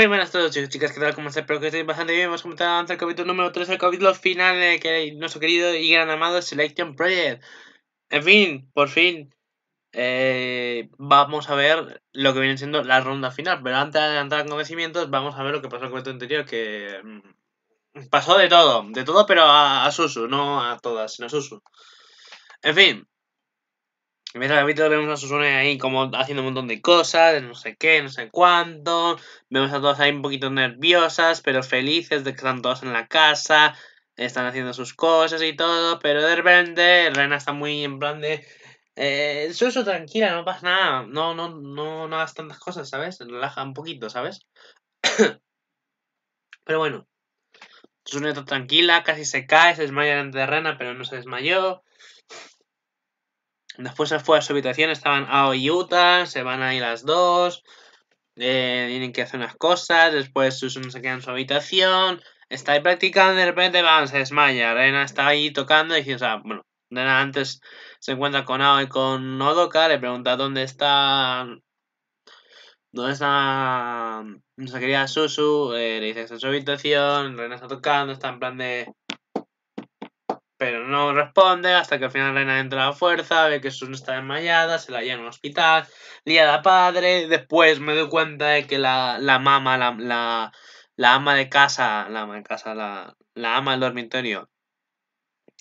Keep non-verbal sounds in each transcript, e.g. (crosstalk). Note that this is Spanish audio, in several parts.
Muy buenas a todos chicos chicas, ¿qué tal? ¿Cómo estáis? Espero que estéis bastante bien. Hemos comentado antes el capítulo número 3, el capítulo final de que nuestro querido y gran amado Selection Project. En fin, por fin eh, vamos a ver lo que viene siendo la ronda final. Pero antes de adelantar conocimientos, vamos a ver lo que pasó en el cuento anterior, que mm, pasó de todo, de todo pero a, a Susu, no a todas, sino a Susu. En fin, vez de capítulo vemos a Susune ahí como haciendo un montón de cosas, de no sé qué, no sé cuánto. Vemos a todas ahí un poquito nerviosas, pero felices de que están todas en la casa, están haciendo sus cosas y todo, pero de repente Rena está muy en plan de... Eh, Susu, tranquila, no pasa nada, no, no, no, no hagas tantas cosas, ¿sabes? Relaja un poquito, ¿sabes? (coughs) pero bueno, Susune está tranquila, casi se cae, se desmaya delante de Rena, pero no se desmayó. Después se fue a su habitación, estaban Ao y Utah, se van ahí las dos, eh, tienen que hacer unas cosas, después no se queda en su habitación, está ahí practicando, de repente van, se desmaya, Reina está ahí tocando y o sea, bueno, antes se encuentra con Ao y con Nodoka, le pregunta dónde está... ¿Dónde está nuestra querida Susu? Eh, le dice está en su habitación, Reina está tocando, está en plan de pero no responde hasta que al final Reina entra a la fuerza, ve que Susan está desmayada, se la lleva en un hospital, liada padre, después me doy cuenta de que la, la mama, la, la, la, ama de casa, la ama de casa, la, la ama del dormitorio,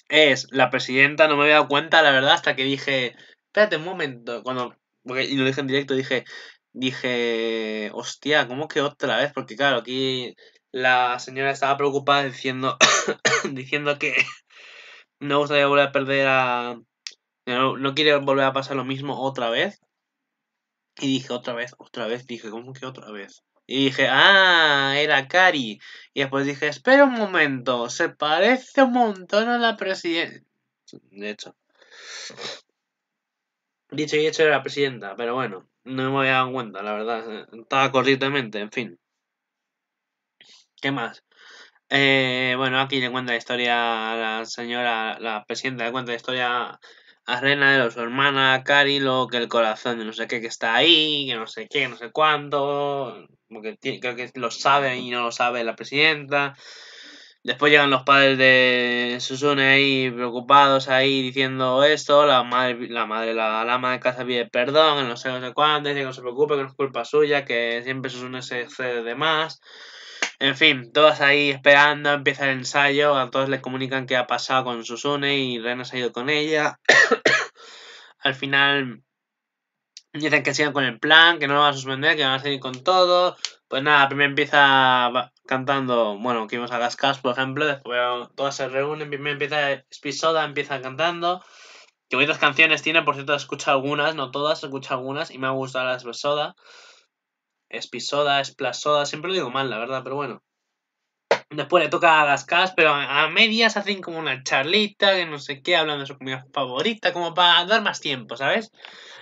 es la presidenta, no me había dado cuenta, la verdad, hasta que dije, espérate un momento, cuando, y lo dije en directo, dije, dije, hostia, ¿cómo que otra vez? Porque claro, aquí la señora estaba preocupada diciendo, (coughs) diciendo que, no gustaría volver a perder a... No, quiero volver a pasar lo mismo otra vez. Y dije otra vez, otra vez, dije, ¿cómo que otra vez? Y dije, ah, era Cari. Y después dije, espera un momento, se parece un montón a la presidenta. De hecho. Dicho y hecho era la presidenta, pero bueno, no me había dado cuenta, la verdad. Estaba correctamente, en fin. ¿Qué más? Eh, bueno, aquí le cuenta la historia a la señora, la presidenta le cuenta la historia a Rena, de su hermana, a Cari, lo que el corazón de no sé qué que está ahí, que no sé qué, no sé cuánto, porque creo que lo sabe y no lo sabe la presidenta. Después llegan los padres de Susune ahí preocupados ahí diciendo esto, la madre, la madre, la, ama de casa pide perdón, no sé, no sé cuándo, dice que no se preocupe, que no es culpa suya, que siempre Susune se excede de más. En fin, todos ahí esperando, empieza el ensayo, a todos les comunican qué ha pasado con Susune y Rena ha ido con ella. (coughs) Al final dicen que sigan con el plan, que no lo van a suspender, que van a seguir con todo. Pues nada, primero empieza cantando, bueno, que vimos a Gascas, por ejemplo, después todas se reúnen, primero empieza Spisoda, empieza cantando. Que muchas canciones tiene, por cierto, escucha algunas, no todas, escucha algunas y me ha gustado la Spisoda. Espisoda, Esplasoda, siempre lo digo mal, la verdad, pero bueno. Después le toca a Gascaps, pero a medias hacen como una charlita, que no sé qué, hablando de su comida favorita, como para dar más tiempo, ¿sabes?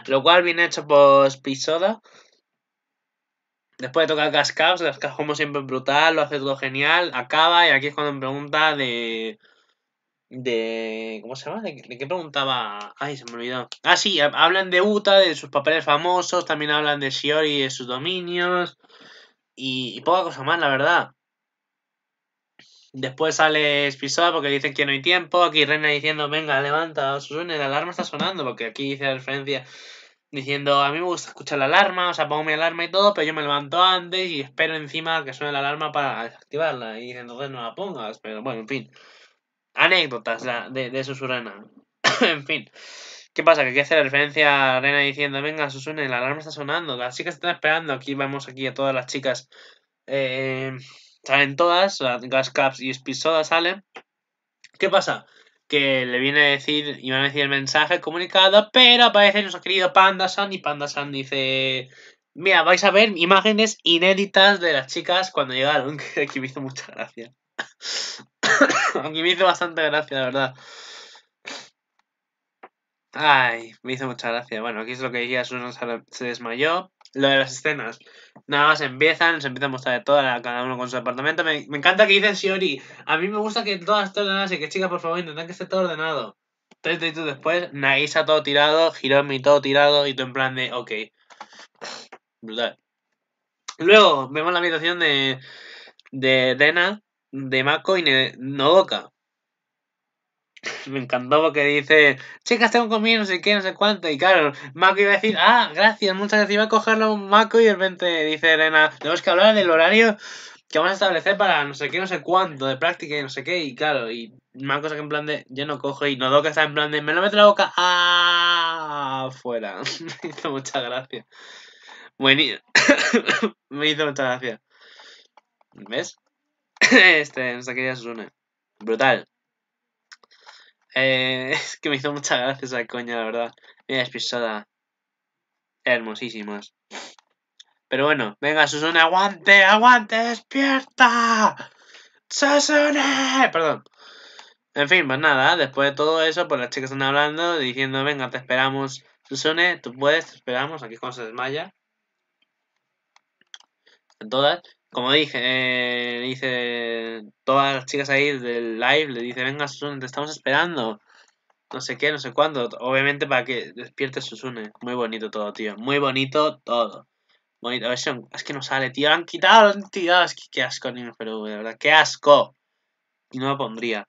Lo cual viene hecho por Spisoda. Después le toca a las Gascaps como siempre brutal, lo hace todo genial, acaba y aquí es cuando me pregunta de de. ¿Cómo se llama? ¿De, qué preguntaba? Ay, se me olvidó. Ah, sí, hablan de Uta, de sus papeles famosos, también hablan de Shiori y de sus dominios. Y, poca cosa más, la verdad. Después sale Spisoda porque dicen que no hay tiempo. Aquí Reina diciendo, venga, levanta, suena la alarma está sonando. Porque aquí dice la referencia diciendo, a mí me gusta escuchar la alarma, o sea, pongo mi alarma y todo, pero yo me levanto antes y espero encima que suene la alarma para desactivarla. Y entonces no la pongas, pero bueno, en fin anécdotas de, de Susurana. (coughs) en fin. ¿Qué pasa? Que aquí hace referencia a Rena diciendo, venga, Susurana, el alarma está sonando, las chicas están esperando, aquí vamos aquí a todas las chicas. Eh, salen todas, Gas Caps y Spitzoda salen. ¿Qué pasa? Que le viene a decir, y iban a decir el mensaje comunicado, pero aparece nuestro querido Panda San y Panda San dice, mira, vais a ver imágenes inéditas de las chicas cuando llegaron, (laughs) que me hizo mucha gracia. (coughs) Aunque me hizo bastante gracia, la verdad. Ay, me hizo mucha gracia. Bueno, aquí es lo que decía, Susan se desmayó. Lo de las escenas. Nada más empiezan, se empieza a mostrar de todas cada uno con su apartamento Me, encanta que dicen Shiori. A mí me gusta que todas estén ordenadas Y que chicas, por favor, intenten que esté todo ordenado. Tres tú después, Naisa todo tirado, Hiromi todo tirado, y tú en plan de, ok. Brutal. Luego, vemos la habitación de, de Dena, de Mako y Nodoka. (laughs) Me encantó porque dice, chicas, tengo comida, no sé qué, no sé cuánto. Y claro, Mako iba a decir, ah, gracias, muchas gracias. Iba a cogerlo Mako y de repente dice Elena, tenemos que hablar del horario que vamos a establecer para no sé qué, no sé cuánto, de práctica y no sé qué. Y claro, y Mako que en plan de, yo no cojo. Y Nodoka está en plan de, me lo meto en la boca afuera. (laughs) Me hizo mucha gracia. Bueno, (coughs) me hizo mucha gracia. ¿Ves? (laughs) este, nuestra querida Susune. Brutal. Eh, (laughs) es que me hizo mucha gracia esa coña, la verdad. Mira, pisada. Hermosísimas. Pero bueno, venga, Susune, aguante, aguante, despierta. Susune. Perdón. En fin, pues nada, después de todo eso, pues las chicas están hablando, diciendo, venga, te esperamos, Susune, tú puedes, te esperamos, aquí cuando se desmaya. En todas como dije, eh, dice todas las chicas ahí del live, le dice, venga Susune, te estamos esperando. No sé qué, no sé cuándo. Obviamente para que despierte Susune. Muy bonito todo, tío. Muy bonito todo. Bonito. Es que no sale, tío. han quitado, tío. Es que qué asco, Niño Perú, de verdad. Qué asco. Y no lo pondría.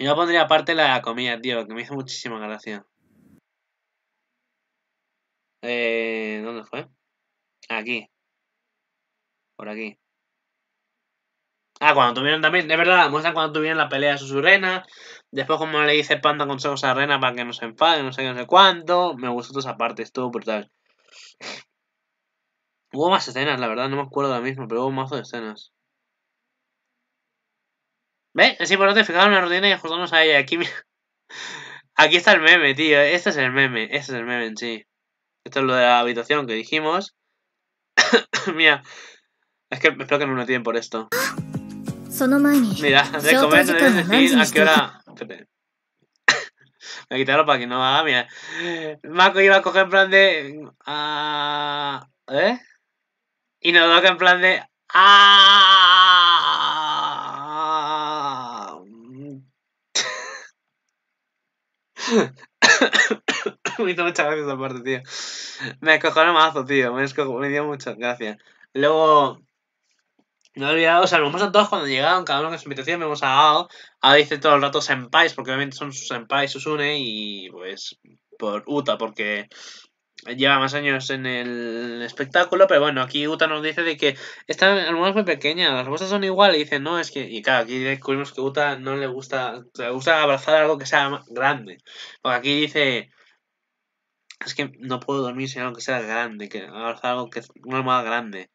Y no pondría aparte la comida, tío, que me hizo muchísima gracia. Eh, ¿Dónde fue? Aquí. Por aquí. Ah, cuando tuvieron también, es verdad, muestran cuando tuvieron la pelea de Después, como le dice Panda consejos a Rena para que no se enfade, no sé qué, no sé cuánto. Me gustó toda esa parte, estuvo brutal. Hubo más escenas, la verdad, no me acuerdo ahora mismo, pero hubo un mazo de escenas. ¿Ves? Es importante Fijaros en la rutina y ajustarnos a ella. Aquí, (laughs) aquí está el meme, tío. Este es el meme, este es el meme en sí. Esto es lo de la habitación que dijimos. (coughs) Mira, es que espero que no me tienen por esto. Mira, de comer no debes decir a qué hora. Espérate. Me (laughs) quitaron para que no haga, mira. Marco iba a coger en plan de. Ah, ¿Eh? Y nos toca en plan de. Ah, (coughs) me hizo muchas gracias esa parte, tío. Me escogió el mazo, tío. Me, escojo, me dio muchas gracias. Luego. No he olvidado, o sea, vemos a todos cuando llegaron, cada uno con su invitación, vemos a Ao. Ao dice todo el rato senpais, porque obviamente son sus senpais, une, y pues por Uta, porque lleva más años en el espectáculo, pero bueno, aquí Uta nos dice de que esta almohada es muy pequeña, las cosas son igual, y dice, no, es que, y claro, aquí descubrimos que Uta no le gusta, le gusta abrazar algo que sea grande, porque aquí dice, es que no puedo dormir sin algo que sea grande, que abrazar algo que, es una almohada grande.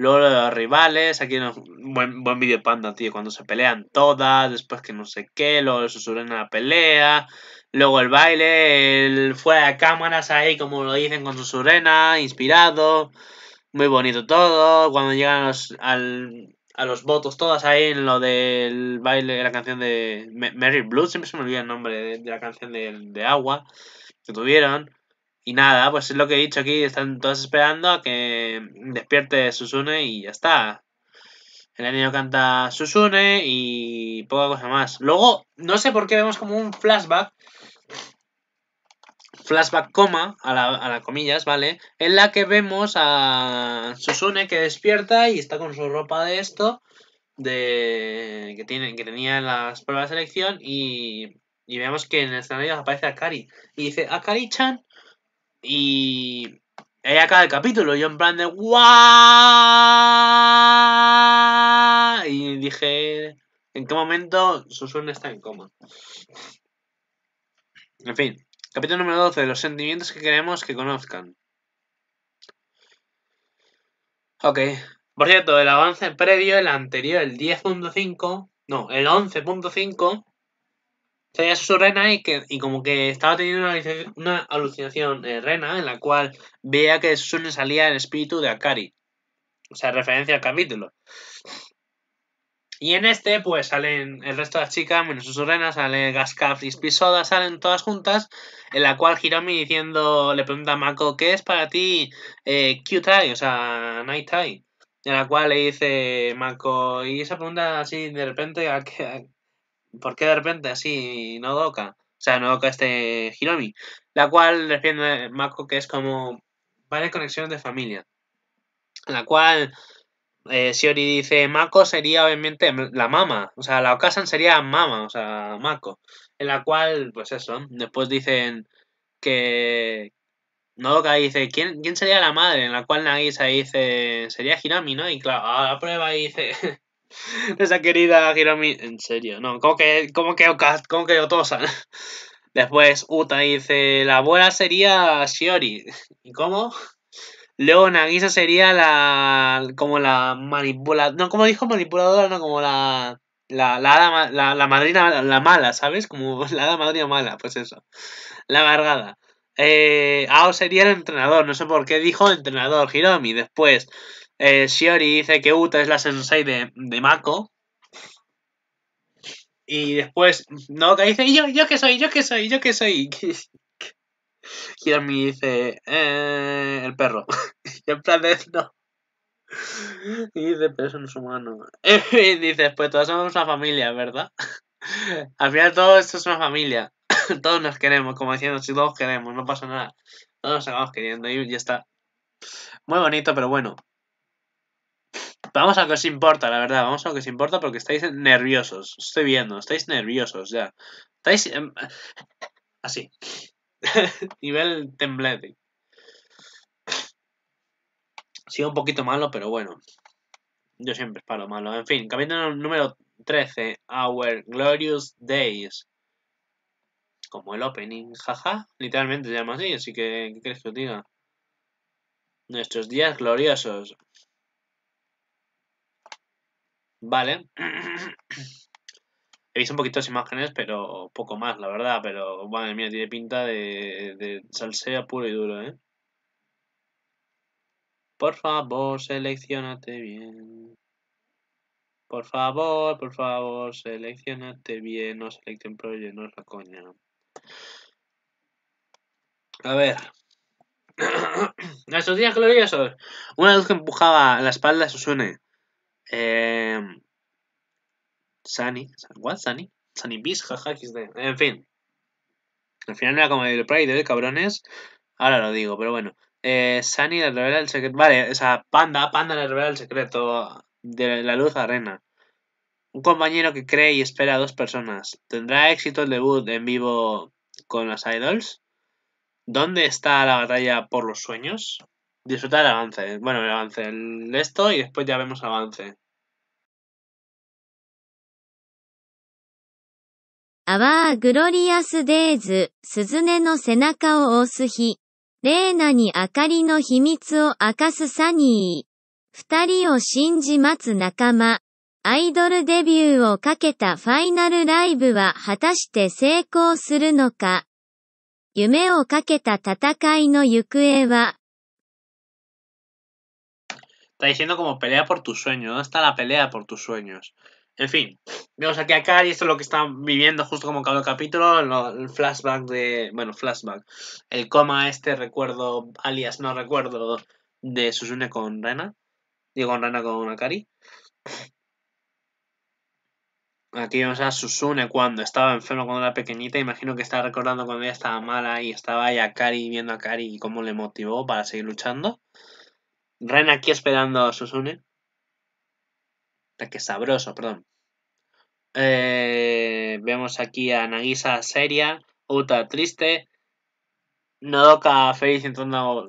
Luego los rivales, aquí un buen, buen video panda, tío, cuando se pelean todas, después que no sé qué, luego Susurena la pelea, luego el baile, el fuera de cámaras ahí, como lo dicen con Susurena, inspirado, muy bonito todo, cuando llegan a los, votos todas ahí en lo del baile, la canción de Mary Blue, siempre se me olvida el nombre de, la canción de, de agua que tuvieron. Y nada, pues es lo que he dicho aquí, están todos esperando a que despierte Susune y ya está. El anillo canta Susune y poca cosa más. Luego, no sé por qué vemos como un flashback flashback coma, a la, a comillas, ¿vale? En la que vemos a Susune que despierta y está con su ropa de esto, de que, tiene, que tenía en las pruebas de selección, y, y vemos que en el escenario aparece Akari. Y dice, Akari-chan, y ahí acaba el capítulo. Yo en plan de Y dije, ¿en qué momento Susun está en coma? En fin, capítulo número 12, los sentimientos que queremos que conozcan. Ok. Por cierto, el avance previo, el anterior, el 10.5, no, el 11.5, se y, que, y como que estaba teniendo una, alucinación eh, rena en la cual veía que de su salía el espíritu de Akari. O sea, referencia al capítulo. Y en este, pues salen el resto de las chicas, menos sus sale Gasca, y Spisoda, salen todas juntas. En la cual Hiromi diciendo, le pregunta a Mako, ¿qué es para ti eh, q O sea, Night tai En la cual le dice Mako, y esa pregunta así de repente, ¿a qué, ¿Por qué de repente así no O sea, no es este Hiromi. La cual defiende Mako que es como varias conexiones de familia. La cual eh, Shiori dice Mako sería obviamente la mama. O sea, la Okasan sería mama, o sea, Mako. En la cual, pues eso, después dicen que, Nodoka dice, ¿quién, ¿quién sería la madre? En la cual Nagisa dice, sería Hiromi, ¿no? Y claro, a la prueba dice, (laughs) (laughs) Esa querida Hiromi, en serio, no, como que, como que, como que Otosan. (laughs) Después Uta dice, la abuela sería Shiori. (laughs) ¿Y cómo? Luego Nagisa sería la, como la manipuladora, no, como dijo manipuladora, no, como la, la, la, la, la madrina, la mala, ¿sabes? Como la hada madrina mala, pues eso. La vargada. Eh, Ao sería el entrenador, no sé por qué dijo entrenador, Hiromi. Después, eh, Shiori dice que Uta es la sensei de, de Mako. Y después No, que dice, yo, yo qué soy? ¿Yo qué soy? ¿Yo qué soy? (laughs) me dice, eh, el perro. (laughs) y en plan de, no. Y dice, pero eso no es humano. (laughs) y dice, pues todos somos una familia, ¿verdad? Al final todo esto es una familia. (coughs) todos nos queremos, como diciendo, si todos queremos, no pasa nada. Todos nos acabamos queriendo y ya está. Muy bonito, pero bueno. Vamos a lo que os importa, la verdad. Vamos a lo que os importa porque estáis nerviosos. Estoy viendo, estáis nerviosos ya. Estáis. así. (laughs) Nivel temblete. Sigo un poquito malo, pero bueno. Yo siempre paro malo. En fin, capítulo número 13. Our Glorious Days. Como el opening, jaja. Literalmente se llama así, así que, ¿qué crees que os diga? Nuestros días gloriosos. Vale. (clears throat) He visto un poquito de imágenes, pero poco más, la verdad. Pero, madre mía, tiene pinta de, de salsea puro y duro, ¿eh? Por favor, seleccionate bien. Por favor, por favor, seleccionate bien. No selecten proye, no es la coña. A ver. (clears throat) esos días gloriosos. Una luz que empujaba la espalda se suene. Eh, Sunny, what? Sunny, Sunny bis jaja, En fin, al final no era como el Pride, de cabrones. Ahora lo digo, pero bueno. Eh, Sunny le revela el secreto. Vale, o sea, Panda, Panda le revela el secreto de la luz arena Un compañero que cree y espera a dos personas. ¿Tendrá éxito el debut en vivo con las Idols? ¿Dónde está la batalla por los sueños? disfrutar el avance. Bueno, el avance, el esto y después ya vemos el avance. アワーグロリアスデイズ、鈴音の背中を押す日。レーナに明かりの秘密を明かすサニー。二人を信じ待つ仲間。アイドルデビューをかけたファイナルライブは果たして成功するのか。夢をかけた戦いの行方は、Está diciendo como pelea por tus sueños. ¿Dónde está la pelea por tus sueños? En fin, vemos aquí a Kari, esto es lo que están viviendo justo como cada capítulo, el flashback de, bueno, flashback, el coma este recuerdo, alias no recuerdo, de Susune con Rena, digo con Rena con Akari. Aquí vemos a Susune cuando estaba enfermo cuando era pequeñita, imagino que estaba recordando cuando ella estaba mala y estaba ahí a Kari viendo a Kari y cómo le motivó para seguir luchando. Ren aquí esperando a Susune. que sabroso, perdón. Eh, vemos aquí a Nagisa seria, Uta triste, Nodoka feliz o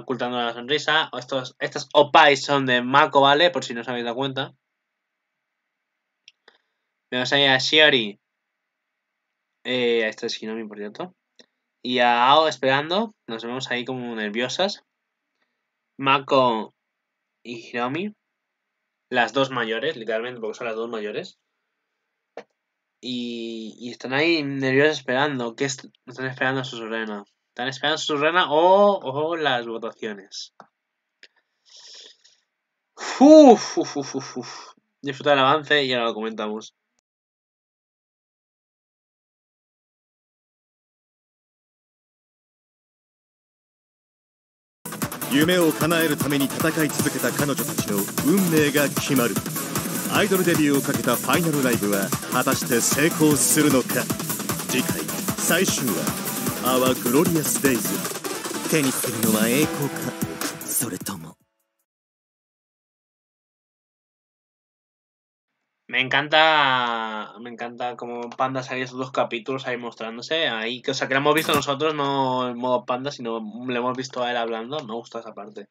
ocultando la sonrisa. Estos, estas opais son de Mako, ¿vale? Por si no os habéis dado cuenta. Vemos ahí a Shiori. Eh, a este es Shinomi por cierto. Y a Ao esperando. Nos vemos ahí como nerviosas. Mako y Hiromi. Las dos mayores, literalmente, porque son las dos mayores. Y, y están ahí nerviosos esperando. ¿Qué están esperando a su Están esperando a su o, las votaciones. Uf, Disfruta el avance y ahora lo comentamos. 夢を叶えるために戦い続けた彼女たちの運命が決まるアイドルデビューをかけたファイナルライブは果たして成功するのか次回最終話アワグロリアスデイズ手にするのは栄光かそれとも Me encanta, me encanta como Panda sale esos dos capítulos ahí mostrándose, ahí, que, o sea, que lo hemos visto nosotros, no en modo Panda, sino le hemos visto a él hablando, me gusta esa parte.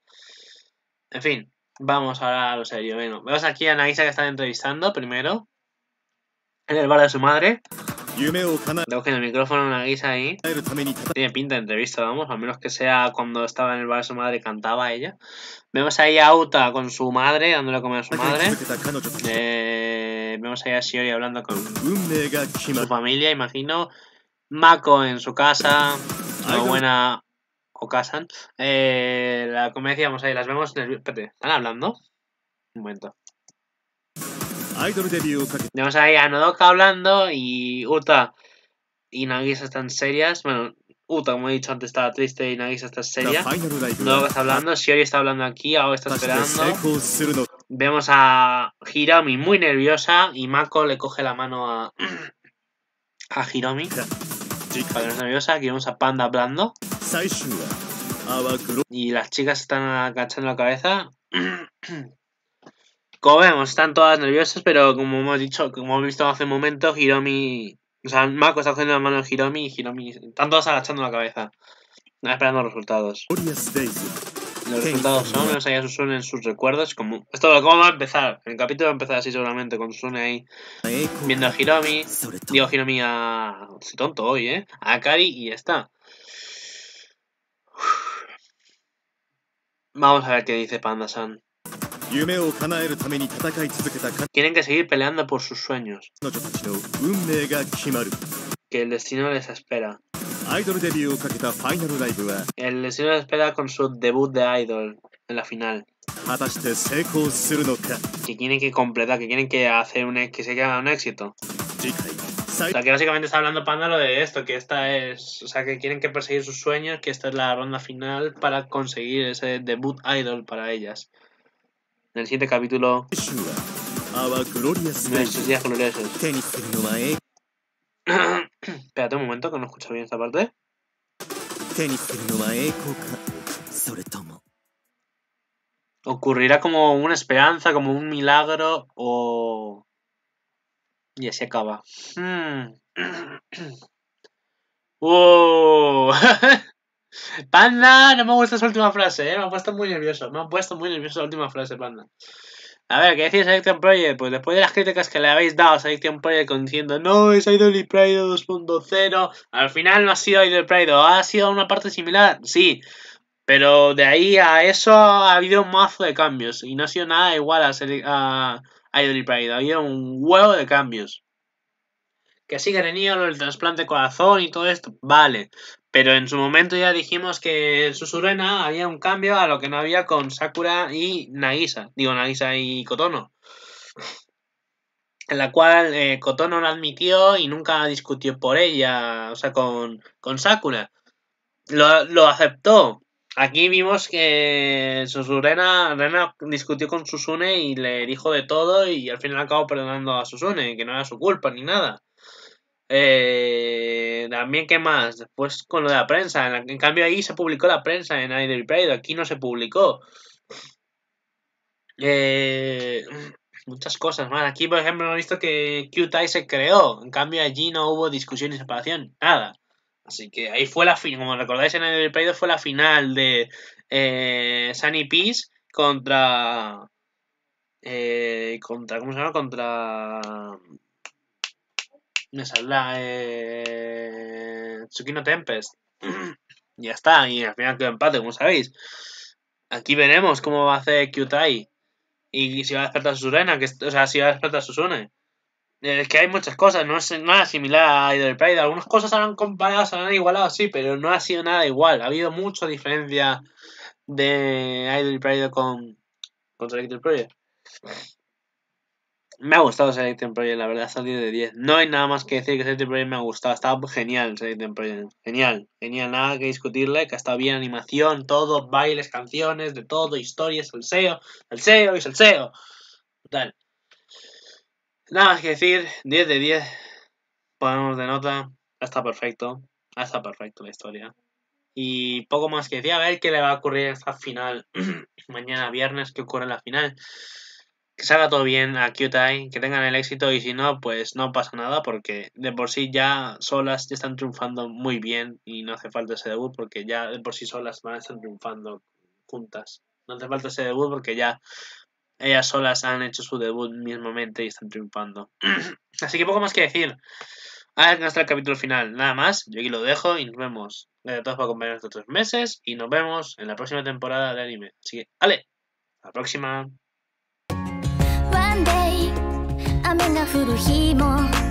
En fin, vamos ahora a lo serio, bueno, vemos aquí a Naisa que están entrevistando primero, en el bar de su madre. tengo que en el micrófono Nagisa ahí. Tiene pinta de entrevista, vamos, al menos que sea cuando estaba en el bar de su madre cantaba ella. Vemos ahí a Uta con su madre, dándole a comer a su madre. (laughs) Eh, ahí a Shiori hablando con su familia, imagino. Mako en su casa, eh, la buena Okasan. la, como ahí, las vemos. Espérate, ¿están hablando? Un momento. Tenemos ahí a Nodoka hablando y Uta y Nagisa están serias. Bueno, Uta, como he dicho antes, estaba triste y Nagisa está seria. Nodoka está hablando, Shiori está hablando aquí, ahora está esperando. Vemos a Hiromi muy nerviosa y Mako le coge la mano a, (clears throat) a Hiromi. nerviosa, aquí vemos a Panda hablando. Y las chicas están agachando la cabeza. (clears throat) Como vemos, están todas nerviosas, pero como hemos dicho, como hemos visto hace un momento, O sea, Mako está cogiendo la mano a Hiromi y Hiromi. Están todas agachando la cabeza. esperando resultados. Los resultados son, no allá Susune en sus recuerdos. Como, esto lo cómo va a empezar. El capítulo va a empezar así seguramente con Susune ahí viendo a Hiromi. Digo Hiromi a. Soy tonto hoy, ¿eh? A Akari y ya está. Vamos a ver qué dice Panda-san. Tienen que seguir peleando por sus sueños. Que el destino les espera. El destino la espera con su debut de Idol en la final. Que tienen que completar, que quieren que hacer un, que se quede un éxito. O sea, que básicamente está hablando Pándalo de esto, que esta es. O sea, que quieren que perseguir sus sueños, que esta es la ronda final para conseguir ese debut idol para ellas. En el siguiente capítulo, días gloriosos. (clears throat) Espérate un momento que no escucho bien esta parte. Ocurrirá como una esperanza, como un milagro o... Y así acaba. Hmm. (clears throat) (laughs) Panda, no me gusta esa última frase, eh. me ha puesto muy nervioso. Me ha puesto muy nervioso la última frase, Panda. A ver, ¿qué decís Selection Project? Pues después de las críticas que le habéis dado a Selection Project diciendo no, es Idol Pride 2.0, al final no ha sido Idol ha sido una parte similar, sí, pero de ahí a eso ha habido un mazo de cambios y no ha sido nada igual a, a, Pride, ha habido un huevo de cambios. Que sigue que el trasplante corazón y todo esto, vale, pero en su momento ya dijimos que en Susurena había un cambio a lo que no había con Sakura y Nagisa. Digo, Nagisa y Kotono. En la cual eh, Kotono la admitió y nunca discutió por ella, o sea, con, con Sakura. Lo, aceptó. Aquí vimos que Susurena discutió con Susune y le dijo de todo y al final acabó perdonando a Susune, que no era su culpa ni nada. Eh, también, ¿qué más? Después con lo de la prensa. En, cambio, ahí se publicó la prensa en Either Pride. Aquí no se publicó. Eh, muchas cosas más. Aquí, por ejemplo, hemos visto que q se creó. En cambio, allí no hubo discusión y separación. Nada. Así que ahí fue la final. Como recordáis, en el Pride fue la final de eh, Sunny Peace contra. contra. ¿Cómo se llama? Contra me saldrá eh, Tsukino Tempest. (clears throat) ya está, y al final quedó empate, como sabéis. Aquí veremos cómo va a hacer Kyutai. Y si va a despertar Surena, que, o sea, si va a despertar Susune. Eh, es que hay muchas cosas, no es nada similar a Idol Pride. Algunas cosas se han comparado, se han igualado, sí, pero no ha sido nada igual. Ha habido mucha diferencia de Idol Pride con, con Project. Me ha gustado Selecting Project, la verdad, está 10 de 10. No hay nada más que decir que Selecting Project me ha gustado. Está genial Selecting Project. Genial. Genial, nada que discutirle. Que ha bien animación, todo, bailes, canciones, de todo, historias, el SEO y salseo. Total. Nada más que decir, 10 de 10. Ponemos de nota. Está perfecto. Está perfecto la historia. Y poco más que decir. A ver qué le va a ocurrir a esta final. (clears throat) Mañana viernes, qué ocurre la final que salga todo bien a Qtai, que tengan el éxito y si no, pues no pasa nada porque de por sí ya solas ya están triunfando muy bien y no hace falta ese debut porque ya de por sí solas van a estar triunfando juntas. No hace falta ese debut porque ya ellas solas han hecho su debut mismamente y están triunfando. (clears throat) Así que poco más que decir. Hasta el capítulo final. Nada más, yo aquí lo dejo y nos vemos. Gracias eh, a todos para acompañarnos estos tres meses y nos vemos en la próxima temporada de anime. Así que, ¡ale! a la próxima. n d a y 雨が降る日も